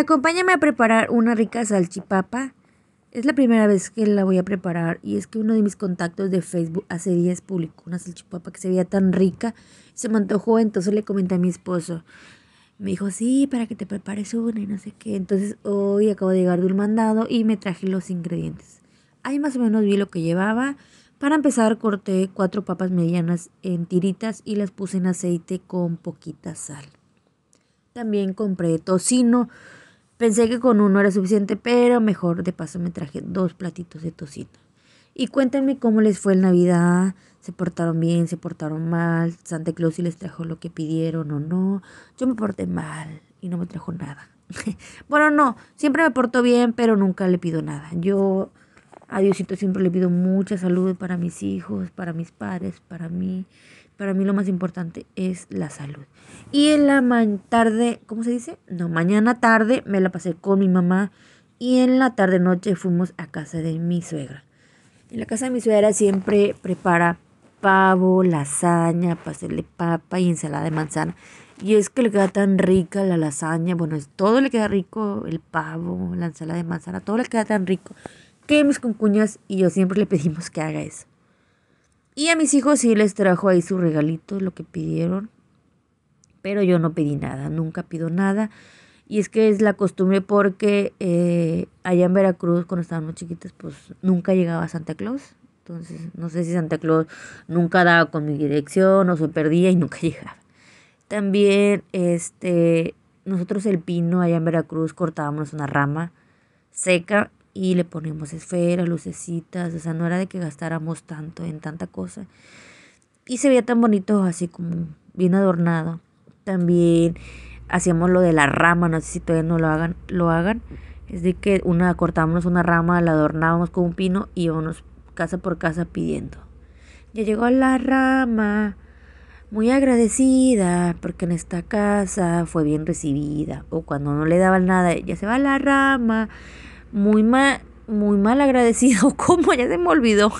Acompáñame a preparar una rica salchipapa. Es la primera vez que la voy a preparar y es que uno de mis contactos de Facebook hace días publicó una salchipapa que se veía tan rica. Se me antojó, entonces le comenté a mi esposo. Me dijo, sí, para que te prepares una y no sé qué. Entonces hoy acabo de llegar de un mandado y me traje los ingredientes. Ahí más o menos vi lo que llevaba. Para empezar corté cuatro papas medianas en tiritas y las puse en aceite con poquita sal. También compré tocino Pensé que con uno era suficiente, pero mejor de paso me traje dos platitos de tocino. Y cuéntenme cómo les fue en Navidad, se portaron bien, se portaron mal, Santa Claus si les trajo lo que pidieron o no. Yo me porté mal y no me trajo nada. bueno, no, siempre me porto bien, pero nunca le pido nada. Yo a Diosito siempre le pido mucha salud para mis hijos, para mis padres, para mí para mí lo más importante es la salud. Y en la tarde, ¿cómo se dice? No, mañana tarde me la pasé con mi mamá y en la tarde noche fuimos a casa de mi suegra. En la casa de mi suegra siempre prepara pavo, lasaña, pastel de papa y ensalada de manzana. Y es que le queda tan rica la lasaña, bueno, todo le queda rico, el pavo, la ensalada de manzana, todo le queda tan rico que mis concuñas y yo siempre le pedimos que haga eso. Y a mis hijos sí les trajo ahí su regalito, lo que pidieron. Pero yo no pedí nada, nunca pido nada. Y es que es la costumbre porque eh, allá en Veracruz, cuando estábamos chiquitas, pues nunca llegaba Santa Claus. Entonces, no sé si Santa Claus nunca daba con mi dirección o se perdía y nunca llegaba. También, este, nosotros el pino allá en Veracruz cortábamos una rama seca y le ponemos esferas, lucecitas, o sea, no era de que gastáramos tanto en tanta cosa. Y se veía tan bonito, así como bien adornado. También hacíamos lo de la rama, no sé si todavía no lo hagan, lo hagan. Es de que una cortábamos una rama, la adornábamos con un pino y íbamos casa por casa pidiendo. Ya llegó la rama, muy agradecida porque en esta casa fue bien recibida. O cuando no le daban nada, ya se va la rama, muy mal, muy mal agradecido. Como Ya se me olvidó.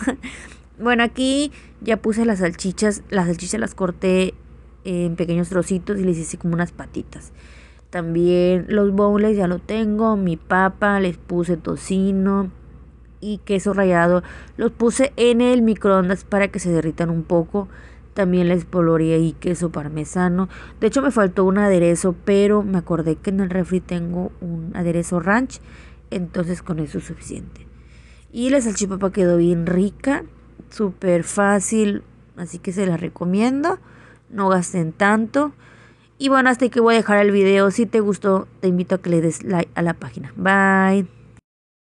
Bueno, aquí ya puse las salchichas. Las salchichas las corté en pequeños trocitos y les hice como unas patitas. También los bowls ya lo tengo. Mi papa, les puse tocino y queso rallado. Los puse en el microondas para que se derritan un poco. También les polvoreé y queso parmesano. De hecho, me faltó un aderezo, pero me acordé que en el refri tengo un aderezo ranch entonces con eso es suficiente. Y la salchipapa quedó bien rica, súper fácil, así que se la recomiendo, no gasten tanto. Y bueno, hasta aquí voy a dejar el video, si te gustó te invito a que le des like a la página. Bye.